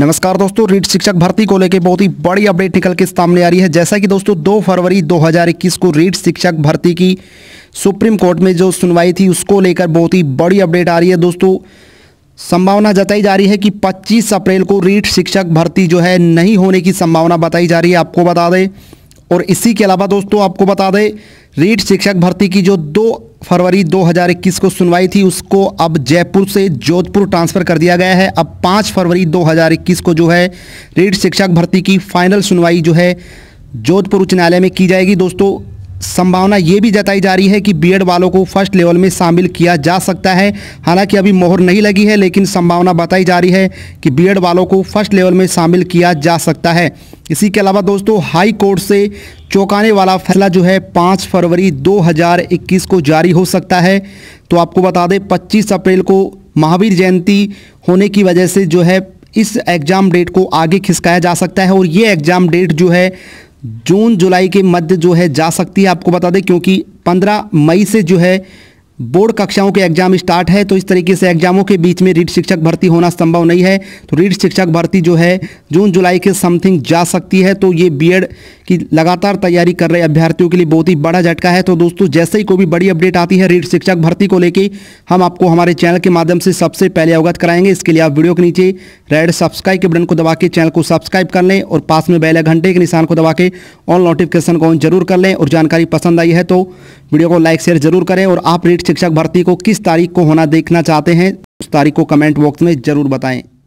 नमस्कार दोस्तों रीट शिक्षक भर्ती को लेकर बहुत ही बड़ी अपडेट निकल के सामने आ रही है जैसा कि दोस्तों 2 फरवरी 2021 को रीट शिक्षक भर्ती की सुप्रीम कोर्ट में जो सुनवाई थी उसको लेकर बहुत ही बड़ी अपडेट आ रही है दोस्तों संभावना जताई जा रही है कि 25 अप्रैल को रीट शिक्षक भर्ती जो है नहीं होने की संभावना बताई जा रही है आपको बता दें और इसी के अलावा दोस्तों आपको बता दें रीट शिक्षक भर्ती की जो दो फरवरी 2021 को सुनवाई थी उसको अब जयपुर से जोधपुर ट्रांसफ़र कर दिया गया है अब 5 फरवरी 2021 को जो है रीट शिक्षक भर्ती की फाइनल सुनवाई जो है जोधपुर उच्च न्यायालय में की जाएगी दोस्तों संभावना ये भी जताई जा रही है कि बीएड वालों को फर्स्ट लेवल में शामिल किया जा सकता है हालांकि अभी मोहर नहीं लगी है लेकिन संभावना बताई जा रही है कि बीएड वालों को फर्स्ट लेवल में शामिल किया जा सकता है इसी के अलावा दोस्तों हाई कोर्ट से चौंकाने वाला फैसला जो है 5 फरवरी 2021 को जारी हो सकता है तो आपको बता दें पच्चीस अप्रैल को महावीर जयंती होने की वजह से जो है इस एग्ज़ाम डेट को आगे खिसकाया जा सकता है और ये एग्ज़ाम डेट जो है जून जुलाई के मध्य जो है जा सकती है आपको बता दें क्योंकि पंद्रह मई से जो है बोर्ड कक्षाओं के एग्जाम स्टार्ट है तो इस तरीके से एग्जामों के बीच में रीड शिक्षक भर्ती होना संभव नहीं है तो रीड शिक्षक भर्ती जो है जून जुलाई के समथिंग जा सकती है तो ये बीएड कि लगातार तैयारी कर रहे अभ्यर्थियों के लिए बहुत ही बड़ा झटका है तो दोस्तों जैसे ही कोई भी बड़ी अपडेट आती है रीट शिक्षक भर्ती को लेकर हम आपको हमारे चैनल के माध्यम से सबसे पहले अवगत कराएंगे इसके लिए आप वीडियो के नीचे रेड सब्सक्राइब के बटन को दबा के चैनल को सब्सक्राइब कर लें और पास में बैला घंटे के निशान को दबा के ऑल नोटिफिकेशन को ऑन जरूर कर लें और जानकारी पसंद आई है तो वीडियो को लाइक शेयर जरूर करें और आप रीट शिक्षक भर्ती को किस तारीख को होना देखना चाहते हैं उस तारीख को कमेंट बॉक्स में जरूर बताएं